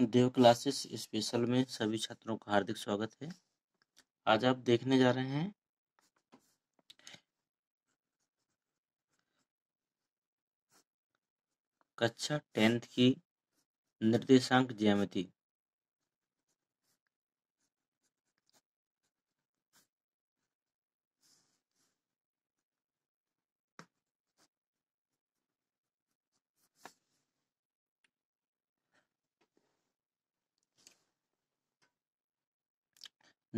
देव classes special में सभी छात्रों का हार्दिक स्वागत है आज आप देखने जा रहे हैं कक्षा टेंथ की निर्देशांक ज्यामिति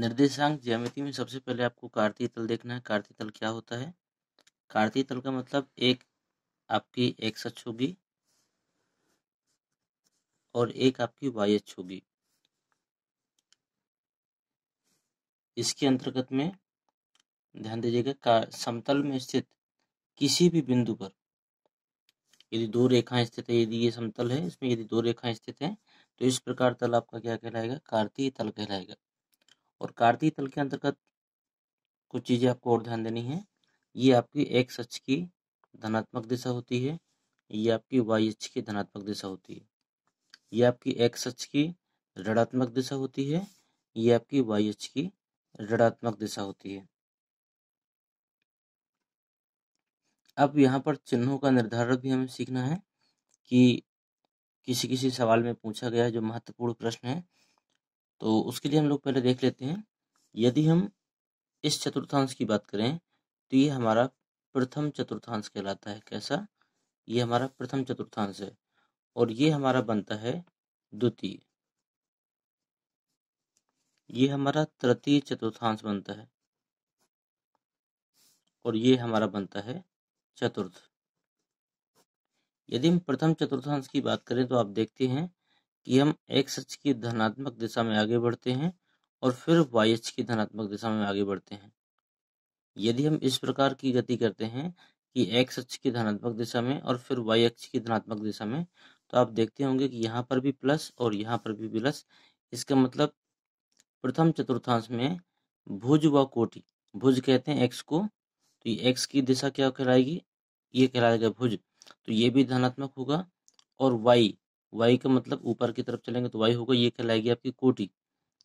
निर्देशांक ज्यामिति में सबसे पहले आपको कार्तीय तल देखना है कार्तीय तल क्या होता है कार्तीय तल का मतलब एक आपकी एक्स अक्ष होगी और एक आपकी वाई अक्ष होगी इसके अंतर्गत में ध्यान दीजिएगा समतल में स्थित किसी भी बिंदु पर यदि दो रेखाएं स्थित है यदि ये समतल है इसमें यदि दो रेखाएं स्थित हैं तो इस प्रकार तल आपका क्या कहलाएगा कार्तीय तल कहलाएगा और कार्तिक तल के अंतर्गत कुछ चीज़ें आपको और ध्यान देनी है ये आपकी एक्स अक्ष की धनात्मक दिशा होती है ये आपकी वाई अक्ष की धनात्मक दिशा होती है ये आपकी एक्स अक्ष की ऋणात्मक दिशा होती है ये आपकी वाई अक्ष की ऋणात्मक दिशा होती है अब यहाँ पर चिन्हों का निर्धारण भी हमें सीखना है कि किसी किसी सवाल में पूछा गया जो महत्वपूर्ण प्रश्न है तो उसके लिए हम लोग पहले देख लेते हैं यदि हम इस चतुर्थांश की बात करें तो ये हमारा प्रथम चतुर्थांश कहलाता है कैसा ये हमारा प्रथम चतुर्थांश है और ये हमारा बनता है द्वितीय ये हमारा तृतीय चतुर्थांश बनता है और ये हमारा बनता है चतुर्थ यदि हम प्रथम चतुर्थांश की बात करें तो आप देखते हैं कि हम एक्स एच की धनात्मक दिशा में आगे बढ़ते हैं और फिर वाई एच की धनात्मक दिशा में आगे बढ़ते हैं यदि हम इस प्रकार की गति करते हैं कि एक्स अक्ष की धनात्मक दिशा में और फिर वाई अक्ष की धनात्मक दिशा में तो आप देखते होंगे कि यहाँ पर भी प्लस और यहाँ पर भी प्लस इसका मतलब प्रथम चतुर्थांश में भुज व कोटि भुज कहते हैं एक्स को तो ये एक्स की दिशा क्या कहलाएगी ये कहलाएगा भुज तो ये भी धनात्मक होगा और वाई वाई का मतलब ऊपर की तरफ चलेंगे तो वाई होगा ये कहलाएगी आपकी कोटि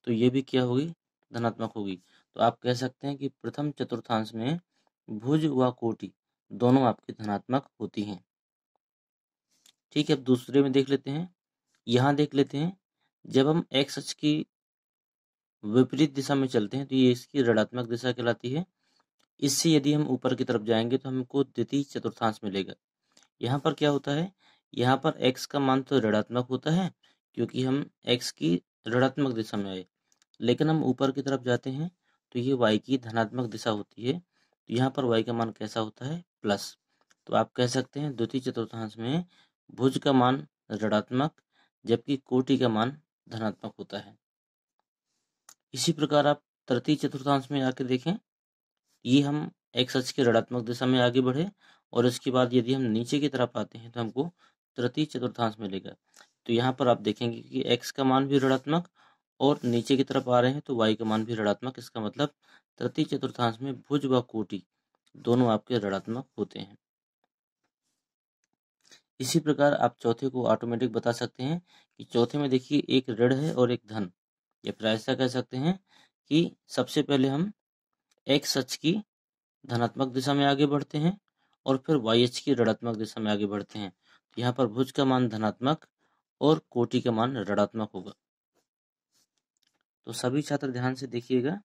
तो ये भी क्या होगी धनात्मक होगी तो आप कह सकते हैं कि प्रथम चतुर्थांश में भुज व कोटि दोनों आपकी धनात्मक होती हैं ठीक है अब दूसरे में देख लेते हैं यहाँ देख लेते हैं जब हम एक्स अक्ष की विपरीत दिशा में चलते हैं तो ये इसकी ऋणात्मक दिशा कहलाती है इससे यदि हम ऊपर की तरफ जाएंगे तो हमको द्वितीय चतुर्थांश मिलेगा यहाँ पर क्या होता है यहाँ पर x का मान तो ऋणात्मक होता है क्योंकि हम x की ऋणात्मक दिशा में आए लेकिन हम ऊपर की तरफ जाते हैं तो ये y की धनात्मक दिशा होती है तो यहाँ पर y का मान कैसा होता है प्लस तो आप कह सकते हैं द्वितीय चतुर्थांश में भुज का मान ऋणात्मक जबकि कोटि का मान धनात्मक होता है इसी प्रकार आप तृतीय चतुर्थांश में आके देखें ये हम एक्स अक्ष की ऋणात्मक दिशा में आगे बढ़े और इसके बाद यदि हम नीचे की तरफ आते हैं तो हमको तृतीय चतुर्थांश मिलेगा तो यहाँ पर आप देखेंगे कि एक्स का मान भी ऋणात्मक और नीचे की तरफ आ रहे हैं तो वाई का मान भी ऋणात्मक इसका मतलब तृतीय चतुर्थांश में भुज व कोटि दोनों आपके ऋणात्मक होते हैं इसी प्रकार आप चौथे को ऑटोमेटिक बता सकते हैं कि चौथे में देखिए एक ऋण है और एक धन या फिर ऐसा कह सकते हैं कि सबसे पहले हम एक्स अच की धनात्मक दिशा में आगे बढ़ते हैं और फिर वाई एच की ऋणात्मक दिशा में आगे बढ़ते हैं यहाँ पर भुज का मान धनात्मक और कोटि का मान ऋणात्मक होगा तो सभी छात्र ध्यान से देखिएगा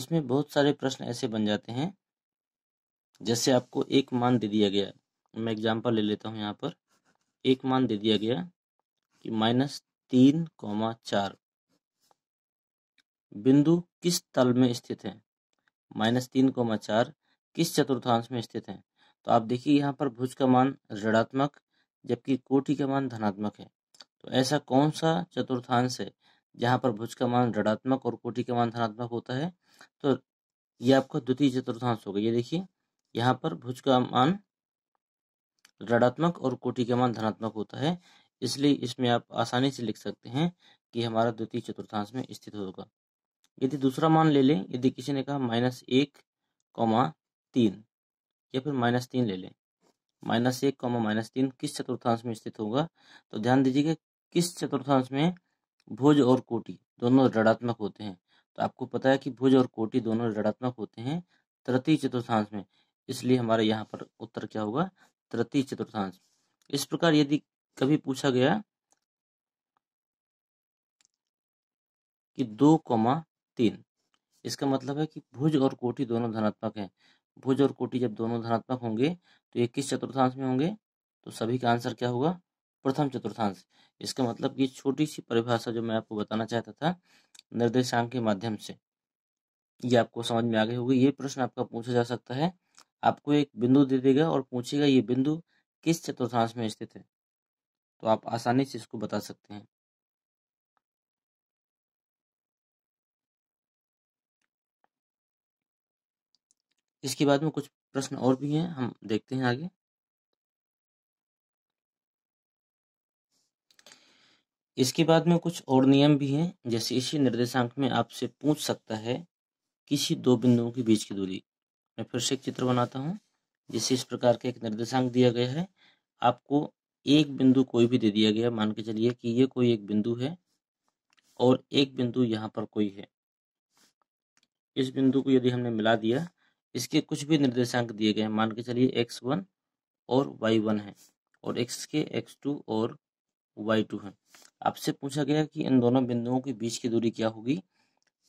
इसमें बहुत सारे प्रश्न ऐसे बन जाते हैं जैसे आपको एक मान दे दिया गया मैं एग्जाम्पल ले लेता हूँ यहाँ पर एक मान दे दिया गया कि माइनस तीन कौमा चार बिंदु किस तल में स्थित है माइनस तीन कौमा चार किस चतुर्थांश में स्थित है तो आप देखिए यहाँ पर भुज का मान ऋणात्मक जबकि कोटि का मान धनात्मक है तो ऐसा कौन सा चतुर्थांश है जहाँ पर भुज का मान ऋणात्मक और कोटि का मान धनात्मक होता है तो ये आपका द्वितीय चतुर्थांश होगा ये देखिए यहाँ पर भुज का मान ऋणात्मक और कोटि का मान धनात्मक होता है इसलिए इसमें आप आसानी से लिख सकते हैं कि हमारा द्वितीय चतुर्थांश में स्थित होगा यदि दूसरा मान ले लें यदि किसी ने कहा माइनस एक कौमा तीन या फिर माइनस तीन ले लें माइनस एक कॉमा माइनस तीन किस चतुर्थांश में स्थित होगा तो ध्यान दीजिएगा किस चतुर्थांश में भुज और कोटि दोनों ऋणात्मक होते हैं तो आपको पता है कि भुज और कोटि दोनों ऋणात्मक होते हैं तृतीय चतुर्थांश में इसलिए हमारे यहाँ पर उत्तर क्या होगा तृतीय चतुर्थांश इस प्रकार यदि कभी पूछा गया कि दो कौमा तीन इसका मतलब है कि भुज और कोटि दोनों धनात्मक हैं भुज और कोटि जब दोनों धनात्मक होंगे तो ये किस चतुर्थांश में होंगे तो सभी का आंसर क्या होगा प्रथम चतुर्थांश इसका मतलब कि छोटी सी परिभाषा जो मैं आपको बताना चाहता था निर्देशांक के माध्यम से ये आपको समझ में आ गई होगी ये प्रश्न आपका पूछा जा सकता है आपको एक बिंदु दे देगा और पूछेगा ये बिंदु किस चतुर्थांश में स्थित है तो आप आसानी से इसको बता सकते हैं इसके बाद में कुछ प्रश्न और भी हैं हम देखते हैं आगे इसके बाद में कुछ और नियम भी हैं जैसे इसी निर्देशांक में आपसे पूछ सकता है किसी दो बिंदुओं के बीच की दूरी मैं फिर से एक चित्र बनाता हूं जिसे इस प्रकार का एक निर्देशांक दिया गया है आपको एक बिंदु कोई भी दे दिया गया मान के चलिए कि ये कोई एक बिंदु है और एक बिंदु यहाँ पर कोई है इस बिंदु को यदि हमने मिला दिया इसके कुछ भी निर्देशांक दिए गए हैं मान के चलिए एक्स वन और वाई वन है और एक्स के एक्स टू और वाई टू है आपसे पूछा गया कि इन दोनों बिंदुओं के बीच की दूरी क्या होगी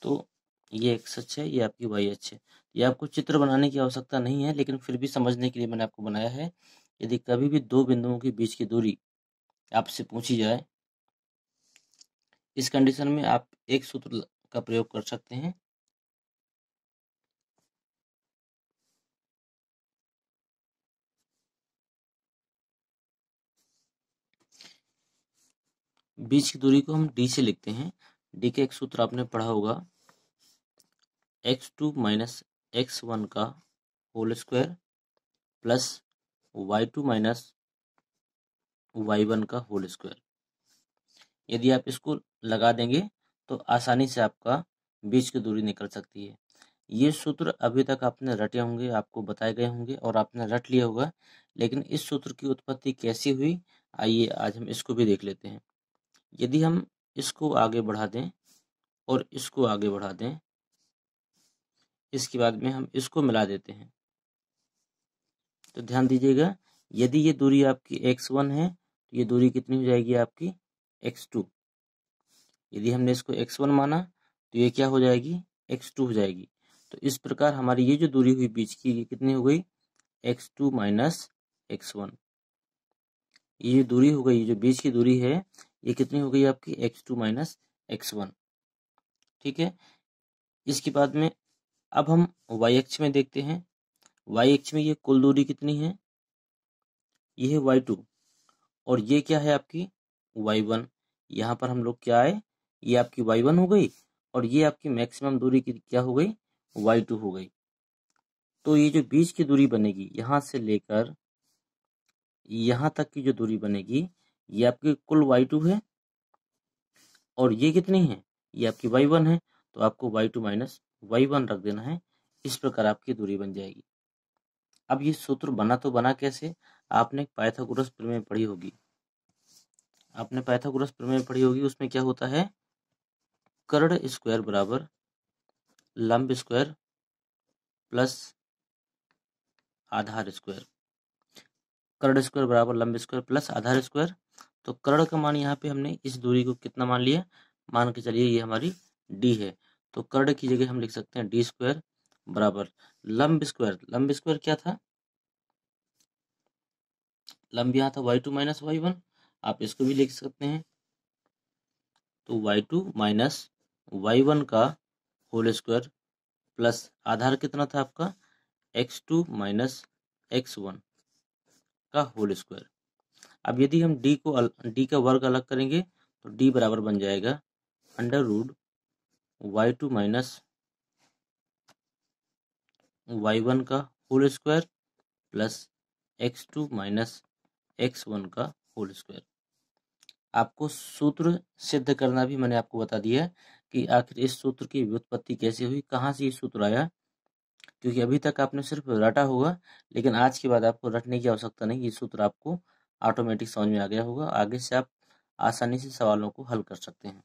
तो ये एक्स अच्छ है ये आपकी वाई अच्छ है ये आपको चित्र बनाने की आवश्यकता नहीं है लेकिन फिर भी समझने के लिए मैंने आपको बनाया है यदि कभी भी दो बिंदुओं के बीच की दूरी आपसे पूछी जाए इस कंडीशन में आप एक सूत्र का प्रयोग कर सकते हैं बीच की दूरी को हम डी से लिखते हैं डी का एक सूत्र आपने पढ़ा होगा X two minus X one का whole square plus Y two minus Y one का होल स्क्वायर यदि आप इसको लगा देंगे तो आसानी से आपका बीच की दूरी निकल सकती है ये सूत्र अभी तक आपने रटे होंगे आपको बताए गए होंगे और आपने रट लिया होगा लेकिन इस सूत्र की उत्पत्ति कैसी हुई आइए आज हम इसको भी देख लेते हैं यदि हम इसको आगे बढ़ा दें और इसको आगे बढ़ा दें इसके बाद में हम इसको मिला देते हैं तो ध्यान दीजिएगा यदि ये दूरी आपकी एक्स वन है तो ये दूरी कितनी हो जाएगी आपकी एक्स टू यदि हमने इसको एक्स वन माना तो ये क्या हो जाएगी एक्स टू हो जाएगी तो इस प्रकार हमारी ये जो दूरी हुई बीच की ये कितनी हो गई X two minus X one ये जो दूरी हो गई जो बीच की दूरी है ये कितनी हो गई आपकी X two minus X one ठीक है इसके बाद में अब हम वाई एक्स में देखते हैं वाई एक्स में ये कुल दूरी कितनी है ये है वाई टू और ये क्या है आपकी वाई वन यहाँ पर हम लोग क्या है ये आपकी वाई वन हो गई और ये आपकी मैक्सिमम दूरी की क्या हो गई वाई टू हो गई तो ये जो बीच की दूरी बनेगी यहाँ से लेकर यहाँ तक की जो दूरी बनेगी ये आपकी कुल वाई टू है और ये कितनी है ये आपकी वाई वन है तो आपको Y two minus Y one रख देना है इस प्रकार आपकी दूरी बन जाएगी अब ये सूत्र बना तो बना कैसे आपने पाइथागोरस प्रमेय पढ़ी होगी आपने पाइथागोरस प्रमेय पढ़ी होगी उसमें क्या होता है कर्ण स्क्वायर बराबर लंब स्क्वायर प्लस आधार स्क्वायर कर्ण स्क्वायर बराबर लंब स्क्वायर प्लस आधार स्क्वायर तो कर्ण का मान यहाँ पे हमने इस दूरी को कितना मान लिया मान के चलिए ये हमारी डी है तो कर्ण की जगह हम लिख सकते हैं डी स्क्वायर बराबर लंब स्क्वायर लंब स्क्वायर क्या था लंब यहाँ था Y two minus Y one आप इसको भी लिख सकते हैं तो Y two minus Y one का होल स्क्वायर प्लस आधार कितना था आपका X two minus X one का होल स्क्वायर अब यदि हम डी को डी का वर्ग अलग करेंगे तो डी बराबर बन जाएगा under root Y two minus Y one का whole square plus X two minus X one का होल स्क्वायर आपको सूत्र सिद्ध करना भी मैंने आपको बता दिया कि आखिर इस सूत्र की व्युत्पत्ति कैसे हुई कहाँ से ये सूत्र आया क्योंकि अभी तक आपने सिर्फ रटा होगा लेकिन आज के बाद आपको रटने की आवश्यकता नहीं ये सूत्र आपको ऑटोमेटिक समझ में आ गया होगा आगे से आप आसानी से सवालों को हल कर सकते हैं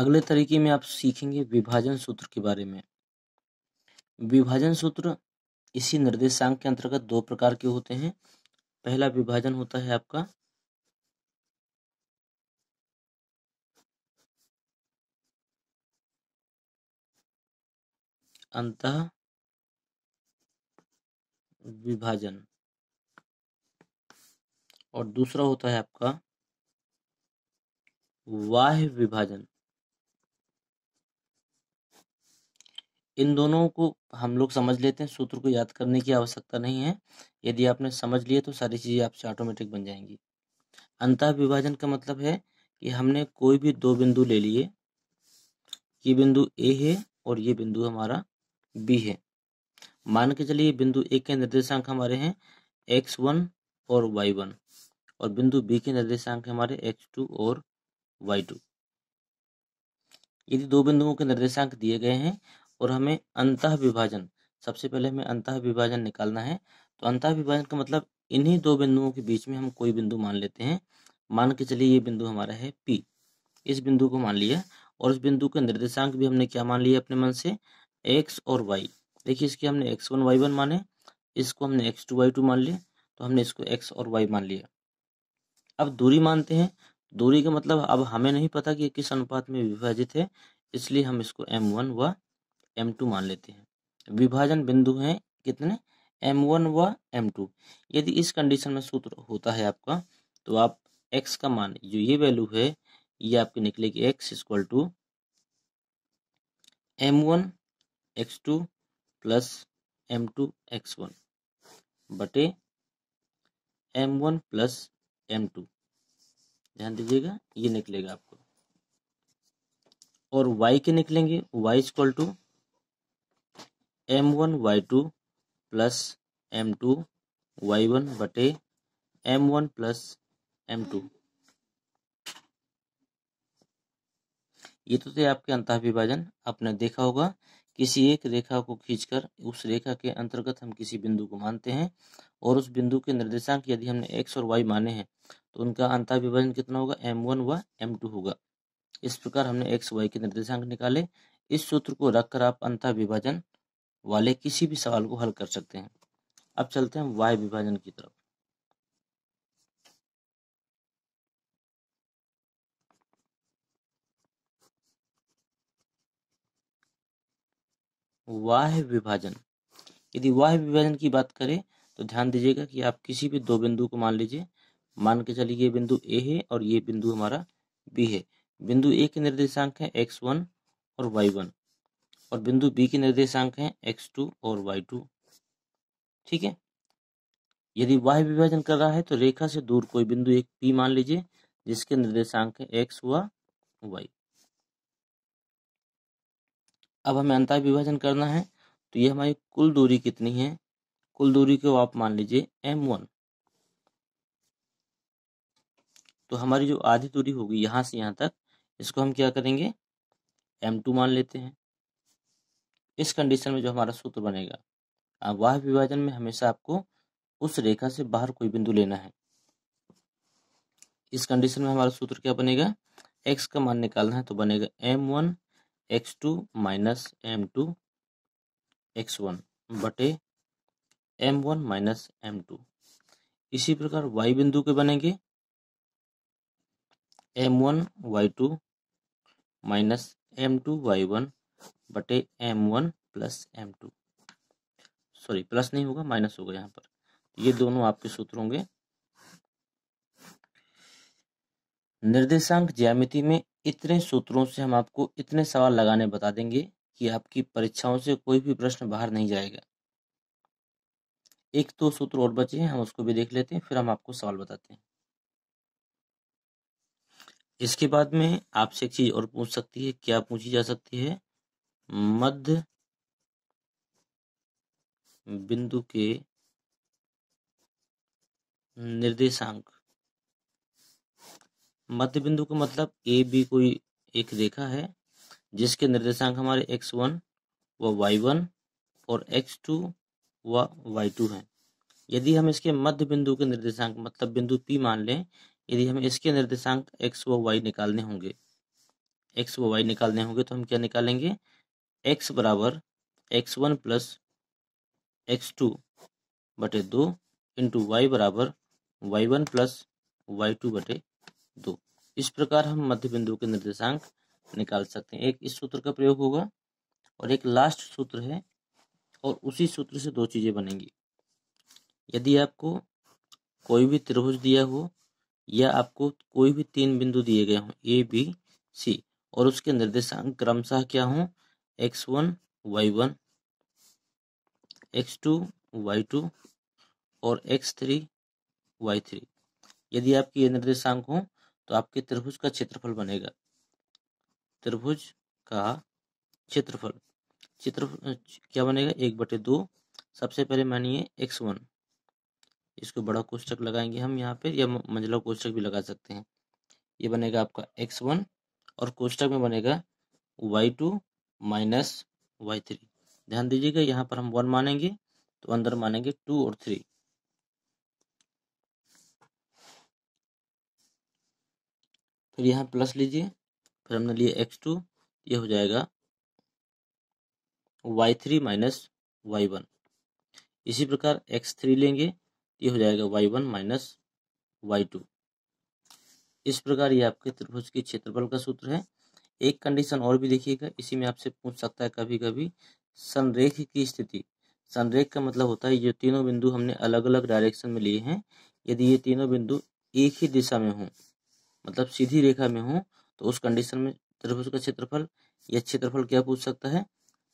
अगले तरीके में आप सीखेंगे विभाजन सूत्र के बारे में विभाजन सूत्र इसी निर्देशांक के अंतर्गत दो प्रकार के होते हैं पहला विभाजन होता है आपका अंत विभाजन और दूसरा होता है आपका वाह विभाजन इन दोनों को हम लोग समझ लेते हैं सूत्र को याद करने की आवश्यकता नहीं है यदि आपने समझ लिए तो सारी चीजें आपसे ऑटोमेटिक बन जाएंगी अंत विभाजन का मतलब है कि हमने कोई भी दो बिंदु ले लिए ये बिंदु ए है और ये बिंदु हमारा बी है मान के चलिए बिंदु ए के निर्देशांक हमारे हैं एक्स वन और वाई वन और बिंदु बी के निर्देशांक हमारे एक्स टू और वाई टू यदि दो बिंदुओं के निर्देशांक दिए गए हैं और हमें अंत विभाजन सबसे पहले हमें अंत विभाजन निकालना है तो अंत विभाजन का मतलब इन्हीं दो बिंदुओं के बीच में हम कोई बिंदु मान लेते हैं मान के चलिए ये बिंदु हमारा है पी इस बिंदु को मान लिया और इस बिंदु के निर्देशांक भी हमने क्या मान लिया अपने मन से एक्स और वाई देखिए इसके हमने एक्स वन वाई वन माने इसको हमने एक्स टू वाई टू मान लिया तो हमने इसको एक्स और वाई मान लिया अब दूरी मानते हैं दूरी का मतलब अब हमें नहीं पता कि किस अनुपात में विभाजित है इसलिए हम इसको एम वन व एम टू मान लेते हैं विभाजन बिंदु हैं कितने एम वन व एम टू यदि इस कंडीशन में सूत्र होता है आपका तो आप एक्स का मान जो ये वैल्यू है ये आपकी निकलेगी X equal to M one X two plus M two X one बटे M one plus M two ध्यान दीजिएगा ये निकलेगा आपको और y के निकलेंगे y equal to M one Y two plus M two Y one बटे M one plus M two ये तो थे आपके अंतः विभाजन आपने देखा होगा किसी एक रेखा को खींचकर उस रेखा के अंतर्गत हम किसी बिंदु को मानते हैं और उस बिंदु के निर्देशांक यदि हमने एक्स और वाई माने हैं तो उनका अंतर विभाजन कितना होगा एम वन व एम टू होगा इस प्रकार हमने एक्स वाई के निर्देशांक निकाले इस सूत्र को रखकर आप अंतर विभाजन वाले किसी भी सवाल को हल कर सकते हैं अब चलते हैं वाई विभाजन की तरफ वाह विभाजन यदि वाह विभाजन की बात करें तो ध्यान दीजिएगा कि आप किसी भी दो बिंदु को मान लीजिए मान के चलिए ये बिंदु ए है और ये बिंदु हमारा बी है बिंदु ए के निर्देशांक है एक्स वन और वाई वन और बिंदु बी के निर्देशांक है एक्स टू और वाई टू ठीक है यदि वाह विभाजन कर रहा है तो रेखा से दूर कोई बिंदु एक पी मान लीजिए जिसके निर्देशांक है एक्स हुआ वाई अब हमें अंतर विभाजन करना है तो ये हमारी कुल दूरी कितनी है कुल दूरी को आप मान लीजिए एम वन तो हमारी जो आधी दूरी होगी यहाँ से यहाँ तक इसको हम क्या करेंगे एम टू मान लेते हैं इस कंडीशन में जो हमारा सूत्र बनेगा वाह विभाजन में हमेशा आपको उस रेखा से बाहर कोई बिंदु लेना है इस कंडीशन में हमारा सूत्र क्या बनेगा एक्स का मान निकालना है तो बनेगा M one X two minus M two X one बटे M one minus M two इसी प्रकार वाई बिंदु के बनेंगे M one Y two minus M two Y one बटे M one plus M two sorry plus नहीं होगा minus होगा यहाँ पर ये दोनों आपके सूत्र होंगे निर्देशांक ज्यामिति में इतने सूत्रों से हम आपको इतने सवाल लगाने बता देंगे कि आपकी परीक्षाओं से कोई भी प्रश्न बाहर नहीं जाएगा एक दो सूत्र और बचे हैं हम उसको भी देख लेते हैं फिर हम आपको सवाल बताते हैं इसके बाद में आपसे एक चीज और पूछ सकती है क्या पूछी जा सकती है मध्य बिंदु के निर्देशांक मध्य बिंदु का मतलब ए बी कोई एक रेखा है जिसके निर्देशांक हमारे एक्स वन व वाई वन और एक्स टू व वाई टू हैं यदि हम इसके मध्य बिंदु के निर्देशांक मतलब बिंदु पी मान लें यदि हमें इसके निर्देशांक एक्स व वाई निकालने होंगे एक्स व वाई निकालने होंगे तो हम क्या निकालेंगे एक्स बराबर X one plus X two बटे दो इंटू वाई बराबर Y one plus Y two बटे दो इस प्रकार हम मध्य बिंदु के निर्देशांक निकाल सकते हैं एक इस सूत्र का प्रयोग होगा और एक लास्ट सूत्र है और उसी सूत्र से दो चीज़ें बनेंगी यदि आपको कोई भी त्रिभुज दिया हो या आपको कोई भी तीन बिंदु दिए गए हों ए बी सी और उसके निर्देशांक क्रमशः क्या हों X one Y one X two Y two और एक्स थ्री वाई थ्री यदि आपके ये निर्देशांक हों तो आपके त्रिभुज का क्षेत्रफल बनेगा त्रिभुज का क्षेत्रफल चित्र क्या बनेगा एक बटे दो सबसे पहले मानिए एक्स वन इसको बड़ा कोष्टक लगाएंगे हम यहाँ पे या मंझला कोष्टक भी लगा सकते हैं ये बनेगा आपका एक्स वन और कोष्टक में बनेगा Y two minus Y three ध्यान दीजिएगा यहाँ पर हम वन मानेंगे तो अंदर मानेंगे टू और थ्री फिर यहाँ प्लस लीजिए फिर हमने लिए एक्स टू ये हो जाएगा Y three minus Y one इसी प्रकार एक्स थ्री लेंगे ये हो जाएगा Y one minus Y two इस प्रकार ये आपके त्रिभुज के क्षेत्रफल का सूत्र है एक कंडीशन और भी देखिएगा इसी में आपसे पूछ सकता है कभी कभी संरेख की स्थिति संरेख का मतलब होता है ये तीनों बिंदु हमने अलग अलग डायरेक्शन में लिए हैं यदि ये तीनों बिंदु एक ही दिशा में हों मतलब सीधी रेखा में हूँ तो उस कंडीशन में त्रिभुज का क्षेत्रफल या क्षेत्रफल क्या पूछ सकता है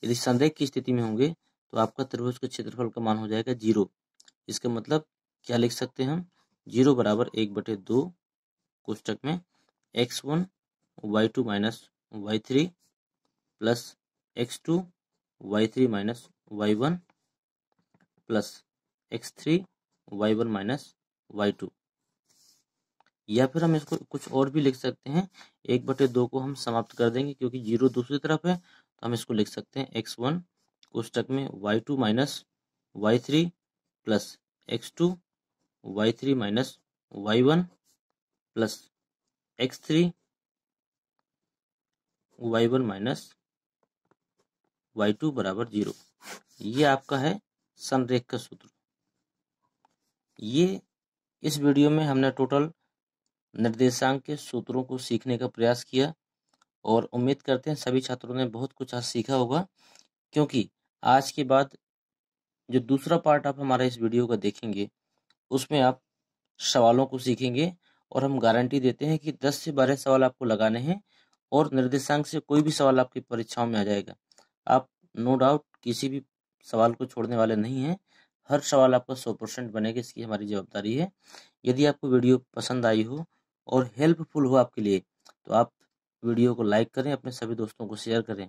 यदि संदेह की स्थिति में होंगे तो आपका त्रिभुज का क्षेत्रफल का मान हो जाएगा जीरो इसका मतलब क्या लिख सकते हैं हम जीरो बराबर एक बटे दो कोष्टक में X one Y two minus Y three plus X two Y three minus Y one plus X three Y one minus Y two या फिर हम इसको कुछ और भी लिख सकते हैं एक बटे दो को हम समाप्त कर देंगे क्योंकि जीरो दूसरी तरफ है तो हम इसको लिख सकते हैं एक्स वन कोष्टक में Y two minus Y three plus X two Y three minus Y one plus X three Y one minus Y two बराबर जीरो ये आपका है संरेख का सूत्र ये इस वीडियो में हमने टोटल निर्देशांक के सूत्रों को सीखने का प्रयास किया और उम्मीद करते हैं सभी छात्रों ने बहुत कुछ आज सीखा होगा क्योंकि आज के बाद जो दूसरा पार्ट आप हमारा इस वीडियो का देखेंगे उसमें आप सवालों को सीखेंगे और हम गारंटी देते हैं कि 10 से 12 सवाल आपको लगाने हैं और निर्देशांक से कोई भी सवाल आपकी परीक्षाओं में आ जाएगा आप नो डाउट किसी भी सवाल को छोड़ने वाले नहीं हैं हर सवाल आपका सौ परसेंट बनेगा इसकी हमारी जवाबदारी है यदि आपको वीडियो पसंद आई हो और हेल्पफुल हो आपके लिए तो आप वीडियो को लाइक करें अपने सभी दोस्तों को शेयर करें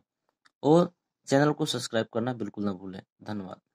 और चैनल को सब्सक्राइब करना बिल्कुल ना भूलें धन्यवाद